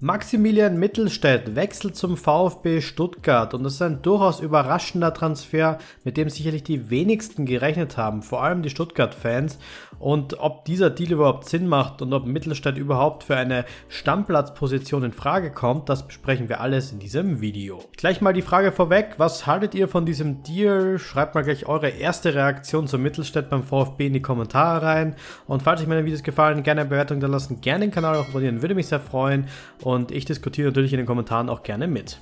Maximilian Mittelstädt wechselt zum VfB Stuttgart und das ist ein durchaus überraschender Transfer, mit dem sicherlich die wenigsten gerechnet haben, vor allem die Stuttgart-Fans. Und ob dieser Deal überhaupt Sinn macht und ob Mittelstädt überhaupt für eine Stammplatzposition in Frage kommt, das besprechen wir alles in diesem Video. Gleich mal die Frage vorweg, was haltet ihr von diesem Deal? Schreibt mal gleich eure erste Reaktion zu Mittelstädt beim VfB in die Kommentare rein. Und falls euch meine Videos gefallen, gerne eine Bewertung da lassen, gerne den Kanal auch abonnieren, würde mich sehr freuen. Und ich diskutiere natürlich in den Kommentaren auch gerne mit.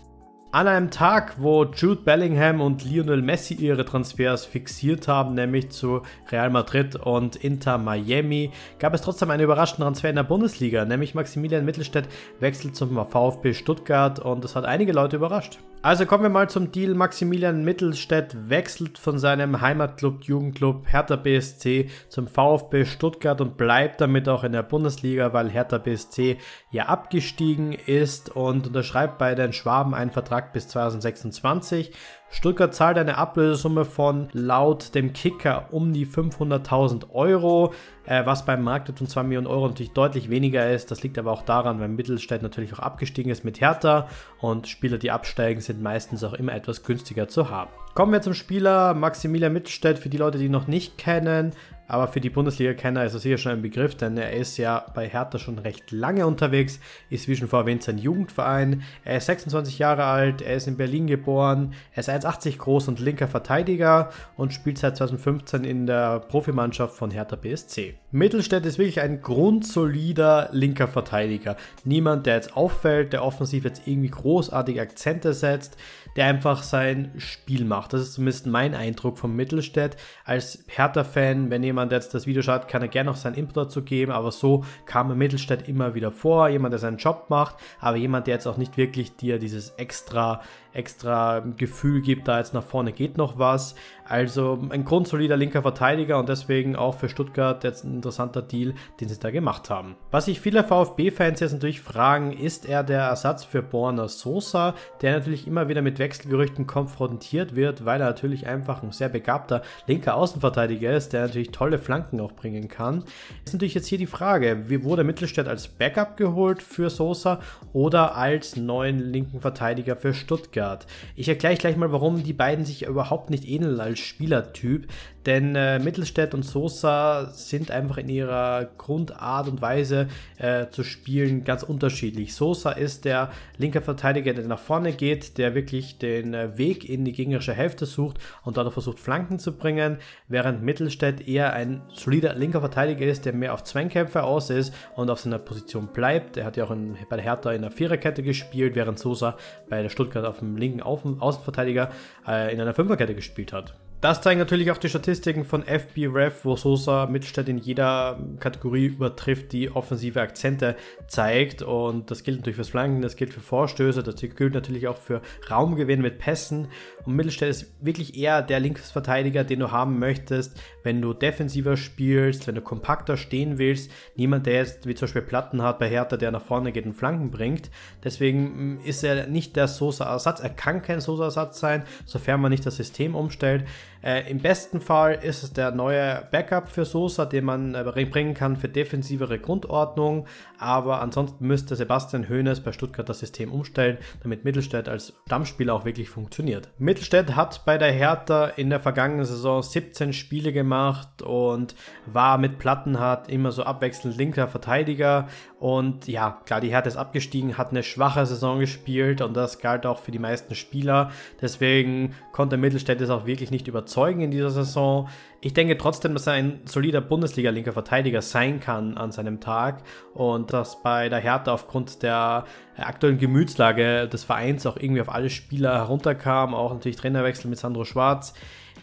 An einem Tag, wo Jude Bellingham und Lionel Messi ihre Transfers fixiert haben, nämlich zu Real Madrid und Inter Miami, gab es trotzdem einen überraschenden Transfer in der Bundesliga, nämlich Maximilian Mittelstädt wechselt zum VfB Stuttgart und das hat einige Leute überrascht. Also kommen wir mal zum Deal. Maximilian Mittelstädt wechselt von seinem Heimatclub, Jugendclub Hertha BSC zum VfB Stuttgart und bleibt damit auch in der Bundesliga, weil Hertha BSC ja abgestiegen ist und unterschreibt bei den Schwaben einen Vertrag bis 2026. Stuttgart zahlt eine Ablösesumme von laut dem Kicker um die 500.000 Euro, äh, was beim Markt von 2 Millionen Euro natürlich deutlich weniger ist. Das liegt aber auch daran, weil Mittelstädt natürlich auch abgestiegen ist mit Hertha und Spieler, die absteigen, sind meistens auch immer etwas günstiger zu haben. Kommen wir zum Spieler Maximilian Mittelstädt, für die Leute, die ihn noch nicht kennen aber für die Bundesliga-Kenner ist er also sicher schon ein Begriff, denn er ist ja bei Hertha schon recht lange unterwegs, ist wie schon vorher erwähnt sein Jugendverein, er ist 26 Jahre alt, er ist in Berlin geboren, er ist 1,80 groß und linker Verteidiger und spielt seit 2015 in der Profimannschaft von Hertha BSC. Mittelstädt ist wirklich ein grundsolider linker Verteidiger. Niemand, der jetzt auffällt, der offensiv jetzt irgendwie großartige Akzente setzt, der einfach sein Spiel macht. Das ist zumindest mein Eindruck von Mittelstädt. Als Hertha-Fan, wenn jemand jetzt das Video schaut, kann er gerne noch seinen Input dazu geben, aber so kam Mittelstädt immer wieder vor. Jemand, der seinen Job macht, aber jemand, der jetzt auch nicht wirklich dir dieses extra extra Gefühl gibt, da jetzt nach vorne geht noch was. Also ein grundsolider linker Verteidiger und deswegen auch für Stuttgart jetzt ein interessanter Deal, den sie da gemacht haben. Was sich viele VfB-Fans jetzt natürlich fragen, ist er der Ersatz für Borna Sosa, der natürlich immer wieder mit Wechselgerüchten konfrontiert wird, weil er natürlich einfach ein sehr begabter linker Außenverteidiger ist, der natürlich tolle Flanken auch bringen kann. Ist natürlich jetzt hier die Frage, wie wurde Mittelstädt als Backup geholt für Sosa oder als neuen linken Verteidiger für Stuttgart? Lingard. Ich erkläre gleich mal, warum die beiden sich überhaupt nicht ähneln als Spielertyp, denn äh, Mittelstädt und Sosa sind einfach in ihrer Grundart und Weise äh, zu spielen ganz unterschiedlich. Sosa ist der linke Verteidiger, der nach vorne geht, der wirklich den äh, Weg in die gegnerische Hälfte sucht und dadurch versucht, Flanken zu bringen, während Mittelstädt eher ein solider linker Verteidiger ist, der mehr auf Zwangkämpfe aus ist und auf seiner Position bleibt. Er hat ja auch in, bei der Hertha in der Viererkette gespielt, während Sosa bei der Stuttgart auf dem linken Außenverteidiger äh, in einer Fünferkette gespielt hat. Das zeigen natürlich auch die Statistiken von FBref, wo Sosa Mittelstädt in jeder Kategorie übertrifft, die offensive Akzente zeigt. Und das gilt natürlich fürs Flanken, das gilt für Vorstöße, das gilt natürlich auch für Raumgewinn mit Pässen. Und Mittelstädt ist wirklich eher der Linksverteidiger, den du haben möchtest, wenn du defensiver spielst, wenn du kompakter stehen willst. Niemand, der jetzt wie zum Beispiel Platten hat bei Hertha, der nach vorne geht und Flanken bringt. Deswegen mm, ist er nicht der Sosa-Ersatz. Er kann kein Sosa-Ersatz sein, sofern man nicht das System umstellt. Äh, Im besten Fall ist es der neue Backup für Sosa, den man äh, bringen kann für defensivere Grundordnung. Aber ansonsten müsste Sebastian Hoeneß bei Stuttgart das System umstellen, damit Mittelstädt als Stammspieler auch wirklich funktioniert. Mittelstädt hat bei der Hertha in der vergangenen Saison 17 Spiele gemacht und war mit Plattenhardt immer so abwechselnd linker Verteidiger. Und ja, klar, die Hertha ist abgestiegen, hat eine schwache Saison gespielt und das galt auch für die meisten Spieler. Deswegen konnte Mittelstädt es auch wirklich nicht überzeugen in dieser Saison. Ich denke trotzdem, dass er ein solider Bundesliga-linker Verteidiger sein kann an seinem Tag und dass bei der Hertha aufgrund der aktuellen Gemütslage des Vereins auch irgendwie auf alle Spieler herunterkam, auch natürlich Trainerwechsel mit Sandro Schwarz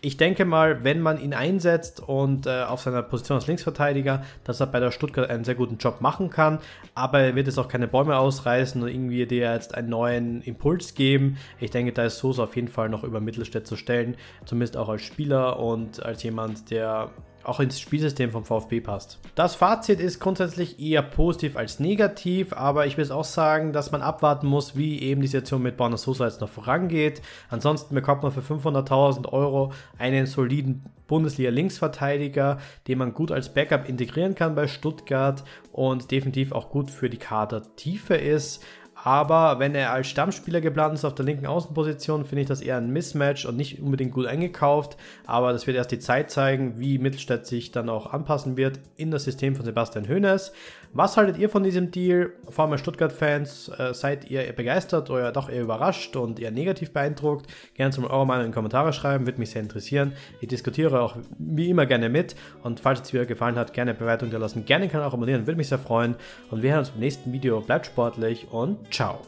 ich denke mal, wenn man ihn einsetzt und äh, auf seiner Position als Linksverteidiger, dass er bei der Stuttgart einen sehr guten Job machen kann. Aber er wird jetzt auch keine Bäume ausreißen und irgendwie dir jetzt einen neuen Impuls geben. Ich denke, da ist Sosa auf jeden Fall noch über Mittelstädt zu stellen, zumindest auch als Spieler und als jemand, der auch ins Spielsystem vom VfB passt. Das Fazit ist grundsätzlich eher positiv als negativ, aber ich will es auch sagen, dass man abwarten muss, wie eben die Situation mit Borna Sosa jetzt noch vorangeht. Ansonsten bekommt man für 500.000 Euro einen soliden Bundesliga-Linksverteidiger, den man gut als Backup integrieren kann bei Stuttgart und definitiv auch gut für die Kadertiefe ist. Aber wenn er als Stammspieler geplant ist auf der linken Außenposition, finde ich das eher ein Mismatch und nicht unbedingt gut eingekauft. Aber das wird erst die Zeit zeigen, wie Mittelstädt sich dann auch anpassen wird in das System von Sebastian Hoeneß. Was haltet ihr von diesem Deal? Vor allem Stuttgart-Fans, äh, seid ihr begeistert oder doch eher überrascht und eher negativ beeindruckt? Gerne zum eure Meinung in die Kommentare schreiben, würde mich sehr interessieren. Ich diskutiere auch wie immer gerne mit und falls es dir gefallen hat, gerne Bewertung da lassen, gerne den Kanal abonnieren, würde mich sehr freuen. Und wir hören uns beim nächsten Video. Bleibt sportlich und Ciao